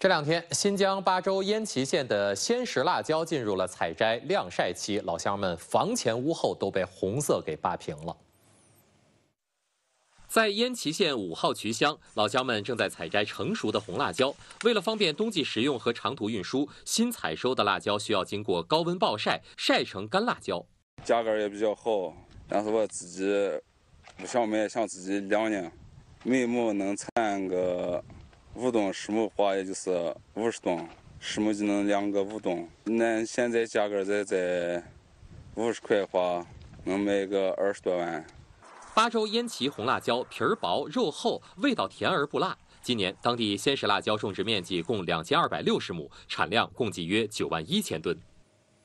这两天，新疆巴州焉耆县的鲜食辣椒进入了采摘晾晒期，老乡们房前屋后都被红色给霸屏了。在焉耆县五号渠乡，老乡们正在采摘成熟的红辣椒。为了方便冬季食用和长途运输，新采收的辣椒需要经过高温暴晒，晒成干辣椒。价格也比较好，但是我自己不想卖，想自己晾晾，每亩能产个。五吨十亩花，也就是五十吨，十亩就能两个五吨。那现在价格在在五十块花，能卖个二十多万。巴州烟旗红辣椒皮儿薄肉厚，味道甜而不辣。今年当地鲜食辣椒种植面积共两千二百六十亩，产量共计约九万一千吨。